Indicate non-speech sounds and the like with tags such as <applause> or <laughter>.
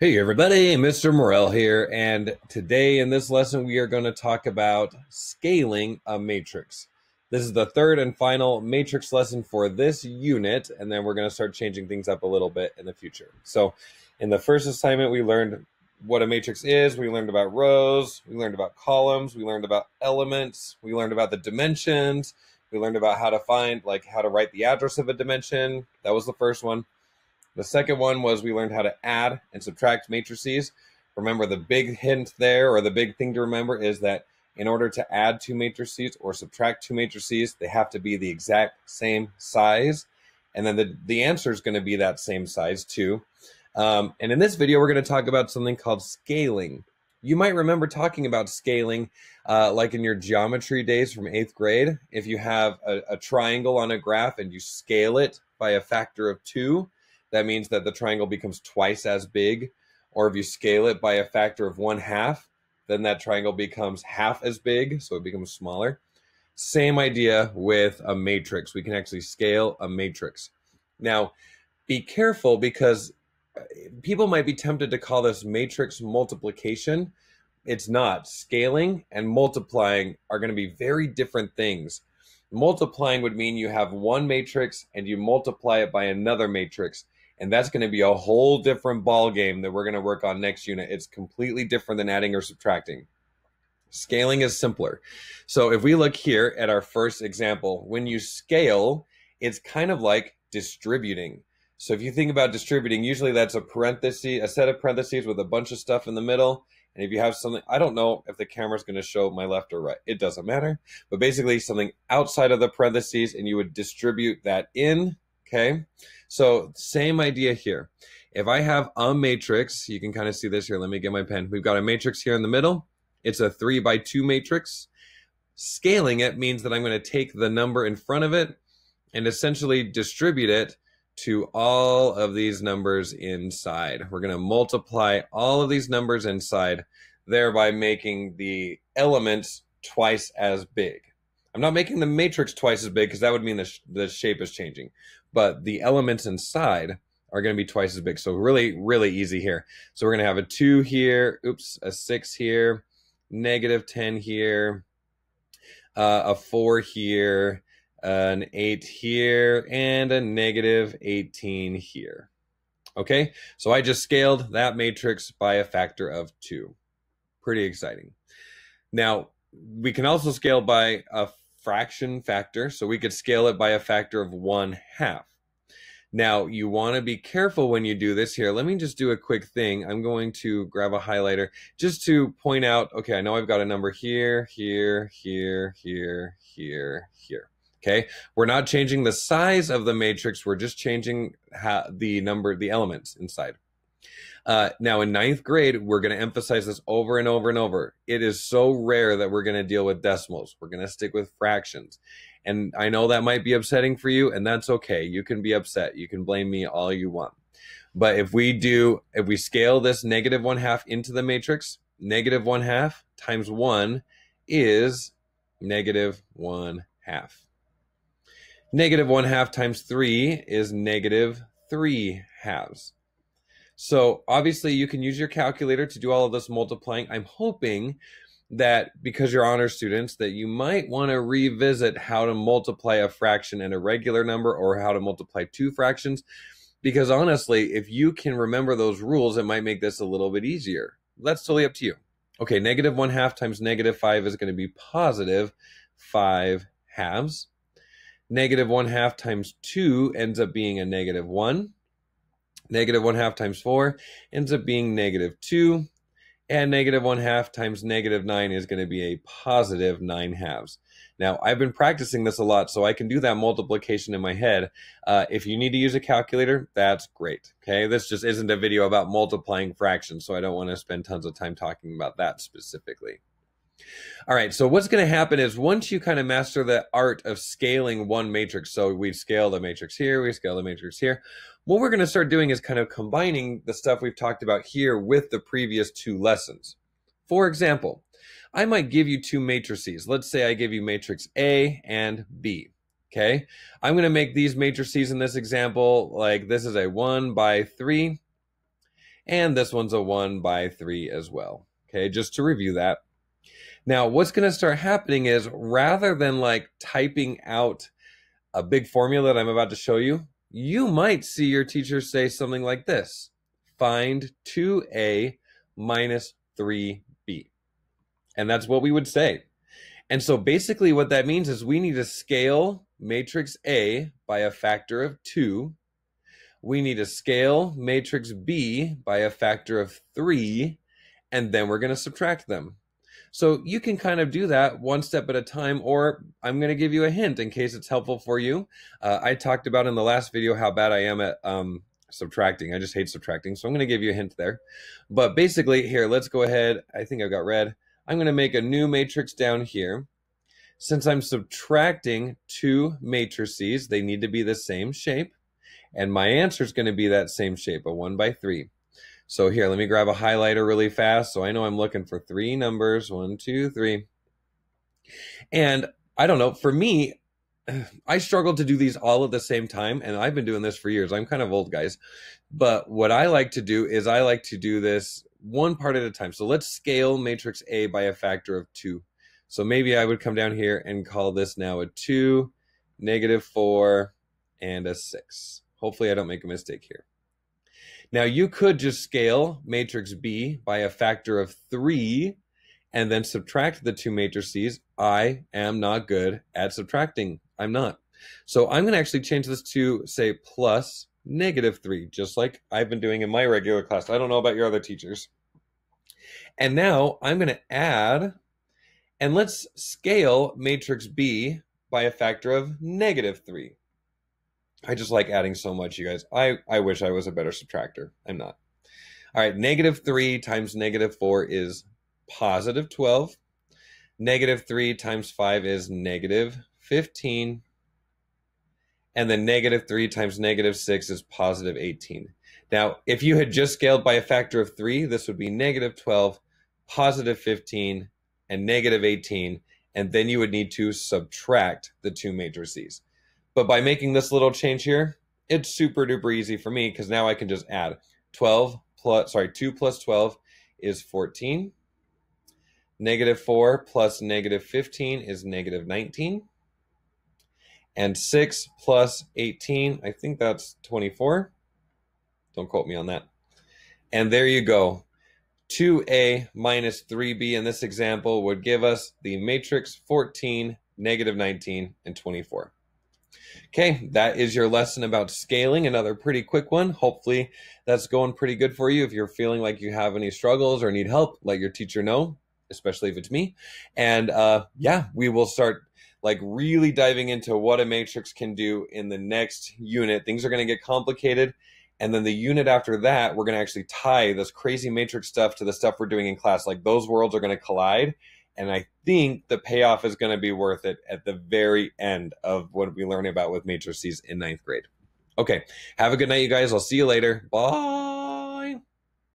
Hey everybody, Mr. Morel here, and today in this lesson we are going to talk about scaling a matrix. This is the third and final matrix lesson for this unit, and then we're going to start changing things up a little bit in the future. So in the first assignment we learned what a matrix is, we learned about rows, we learned about columns, we learned about elements, we learned about the dimensions, we learned about how to find, like how to write the address of a dimension, that was the first one. The second one was we learned how to add and subtract matrices. Remember the big hint there or the big thing to remember is that in order to add two matrices or subtract two matrices, they have to be the exact same size. And then the, the answer is going to be that same size too. Um, and in this video, we're going to talk about something called scaling. You might remember talking about scaling uh, like in your geometry days from eighth grade. If you have a, a triangle on a graph and you scale it by a factor of two, that means that the triangle becomes twice as big. Or if you scale it by a factor of one half, then that triangle becomes half as big, so it becomes smaller. Same idea with a matrix. We can actually scale a matrix. Now, be careful because uh, people might be tempted to call this matrix multiplication. It's not. Scaling and multiplying are going to be very different things. Multiplying would mean you have one matrix and you multiply it by another matrix and that's going to be a whole different ball game that we're going to work on next unit it's completely different than adding or subtracting scaling is simpler so if we look here at our first example when you scale it's kind of like distributing so if you think about distributing usually that's a parenthesis a set of parentheses with a bunch of stuff in the middle and if you have something, I don't know if the camera's going to show my left or right. It doesn't matter. But basically, something outside of the parentheses, and you would distribute that in. Okay. So same idea here. If I have a matrix, you can kind of see this here. Let me get my pen. We've got a matrix here in the middle. It's a three by two matrix. Scaling it means that I'm going to take the number in front of it and essentially distribute it to all of these numbers inside. We're going to multiply all of these numbers inside, thereby making the elements twice as big. I'm not making the matrix twice as big because that would mean the, sh the shape is changing, but the elements inside are going to be twice as big. So really, really easy here. So we're going to have a two here, oops, a six here, negative 10 here, uh, a four here, an eight here, and a negative 18 here. Okay, so I just scaled that matrix by a factor of two. Pretty exciting. Now, we can also scale by a fraction factor. So we could scale it by a factor of one half. Now you want to be careful when you do this here. Let me just do a quick thing. I'm going to grab a highlighter just to point out, okay, I know I've got a number here, here, here, here, here, here. Okay, we're not changing the size of the matrix. We're just changing how, the number, the elements inside. Uh, now, in ninth grade, we're going to emphasize this over and over and over. It is so rare that we're going to deal with decimals. We're going to stick with fractions. And I know that might be upsetting for you, and that's okay. You can be upset. You can blame me all you want. But if we do, if we scale this negative one half into the matrix, negative one half times one is negative one half. Negative one half times three is negative three halves. So obviously you can use your calculator to do all of this multiplying. I'm hoping that because you're honor students that you might want to revisit how to multiply a fraction and a regular number or how to multiply two fractions because honestly if you can remember those rules it might make this a little bit easier that's totally up to you okay negative one half times negative five is going to be positive five halves negative one half times two ends up being a negative one Negative 1 half times 4 ends up being negative 2. And negative 1 half times negative 9 is going to be a positive 9 halves. Now, I've been practicing this a lot, so I can do that multiplication in my head. Uh, if you need to use a calculator, that's great. Okay, this just isn't a video about multiplying fractions, so I don't want to spend tons of time talking about that specifically. All right, so what's going to happen is once you kind of master the art of scaling one matrix, so we scale the matrix here, we scale the matrix here, what we're going to start doing is kind of combining the stuff we've talked about here with the previous two lessons. For example, I might give you two matrices. Let's say I give you matrix A and B. Okay, I'm going to make these matrices in this example like this is a 1 by 3, and this one's a 1 by 3 as well. Okay, just to review that. Now, what's going to start happening is rather than like typing out a big formula that I'm about to show you, you might see your teacher say something like this find 2a minus 3b. And that's what we would say. And so basically, what that means is we need to scale matrix A by a factor of two. We need to scale matrix B by a factor of three. And then we're going to subtract them. So you can kind of do that one step at a time, or I'm going to give you a hint in case it's helpful for you. Uh, I talked about in the last video how bad I am at um, subtracting. I just hate subtracting. So I'm going to give you a hint there. But basically, here, let's go ahead. I think I've got red. I'm going to make a new matrix down here. Since I'm subtracting two matrices, they need to be the same shape. And my answer is going to be that same shape, a 1 by 3. So here, let me grab a highlighter really fast. So I know I'm looking for three numbers, one, two, three. And I don't know, for me, <sighs> I struggled to do these all at the same time. And I've been doing this for years. I'm kind of old, guys. But what I like to do is I like to do this one part at a time. So let's scale matrix A by a factor of two. So maybe I would come down here and call this now a two, negative four, and a six. Hopefully I don't make a mistake here. Now you could just scale matrix B by a factor of three and then subtract the two matrices. I am not good at subtracting. I'm not. So I'm going to actually change this to say plus negative three, just like I've been doing in my regular class. I don't know about your other teachers. And now I'm going to add, and let's scale matrix B by a factor of negative three. I just like adding so much, you guys. I, I wish I was a better subtractor. I'm not. All right, negative 3 times negative 4 is positive 12. Negative 3 times 5 is negative 15. And then negative 3 times negative 6 is positive 18. Now, if you had just scaled by a factor of 3, this would be negative 12, positive 15, and negative 18. And then you would need to subtract the two matrices. But by making this little change here, it's super duper easy for me because now I can just add 12 plus, sorry, 2 plus 12 is 14. Negative 4 plus negative 15 is negative 19. And 6 plus 18, I think that's 24. Don't quote me on that. And there you go. 2a minus 3b in this example would give us the matrix 14, negative 19, and 24. Okay, that is your lesson about scaling. Another pretty quick one. Hopefully, that's going pretty good for you. If you're feeling like you have any struggles or need help, let your teacher know, especially if it's me. And uh, yeah, we will start like really diving into what a matrix can do in the next unit. Things are going to get complicated. And then the unit after that, we're going to actually tie this crazy matrix stuff to the stuff we're doing in class. Like those worlds are going to collide and I think the payoff is going to be worth it at the very end of what we learn about with matrices in ninth grade. Okay. Have a good night, you guys. I'll see you later. Bye.